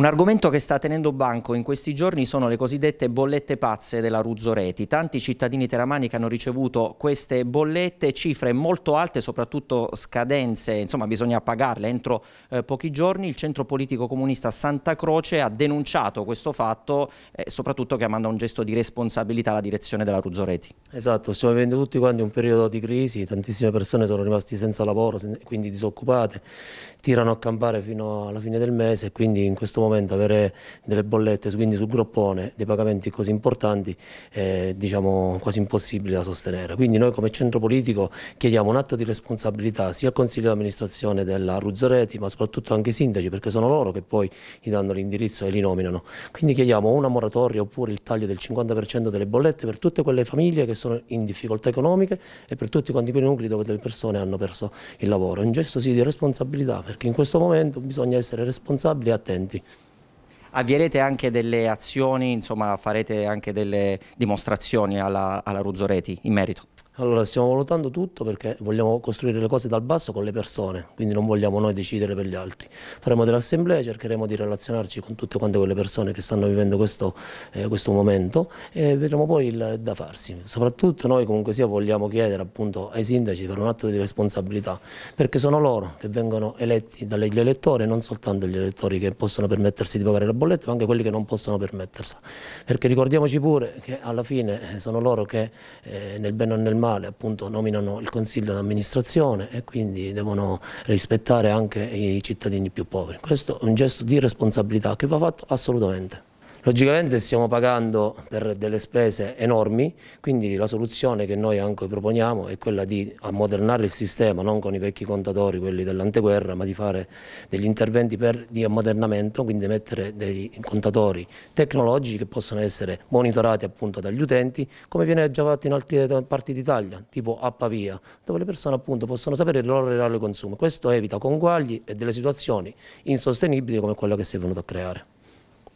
Un argomento che sta tenendo banco in questi giorni sono le cosiddette bollette pazze della Ruzzoreti. Tanti cittadini teramani che hanno ricevuto queste bollette, cifre molto alte, soprattutto scadenze, insomma bisogna pagarle entro eh, pochi giorni. Il centro politico comunista Santa Croce ha denunciato questo fatto, eh, soprattutto chiamando a un gesto di responsabilità alla direzione della Ruzzoreti. Esatto, stiamo vivendo tutti quanti un periodo di crisi, tantissime persone sono rimaste senza lavoro, quindi disoccupate, tirano a campare fino alla fine del mese e quindi in questo momento momento avere delle bollette, quindi sul groppone, dei pagamenti così importanti è diciamo, quasi impossibile da sostenere. Quindi noi come centro politico chiediamo un atto di responsabilità sia al Consiglio di amministrazione della Ruzzoreti ma soprattutto anche ai sindaci perché sono loro che poi gli danno l'indirizzo e li nominano. Quindi chiediamo una moratoria oppure il taglio del 50% delle bollette per tutte quelle famiglie che sono in difficoltà economiche e per tutti quanti quei nuclei dove delle persone hanno perso il lavoro. Un gesto sì di responsabilità perché in questo momento bisogna essere responsabili e attenti avvierete anche delle azioni, insomma farete anche delle dimostrazioni alla, alla Ruzzoreti in merito. Allora stiamo valutando tutto perché vogliamo costruire le cose dal basso con le persone, quindi non vogliamo noi decidere per gli altri. Faremo delle assemblee, cercheremo di relazionarci con tutte quante quelle persone che stanno vivendo questo, eh, questo momento e vedremo poi il da farsi. Soprattutto noi comunque sia vogliamo chiedere appunto ai sindaci per un atto di responsabilità, perché sono loro che vengono eletti dagli elettori, non soltanto gli elettori che possono permettersi di pagare la bolletta, ma anche quelli che non possono permettersi. Perché ricordiamoci pure che alla fine eh, sono loro che eh, nel bene o nel male quale appunto nominano il consiglio d'amministrazione e quindi devono rispettare anche i cittadini più poveri. Questo è un gesto di responsabilità che va fatto assolutamente. Logicamente stiamo pagando per delle spese enormi, quindi la soluzione che noi anche proponiamo è quella di ammodernare il sistema, non con i vecchi contatori, quelli dell'anteguerra, ma di fare degli interventi per, di ammodernamento, quindi mettere dei contatori tecnologici che possono essere monitorati appunto dagli utenti, come viene già fatto in altre parti d'Italia, tipo a Pavia, dove le persone appunto possono sapere il loro reale consumo. Questo evita conguagli e delle situazioni insostenibili come quella che si è venuta a creare.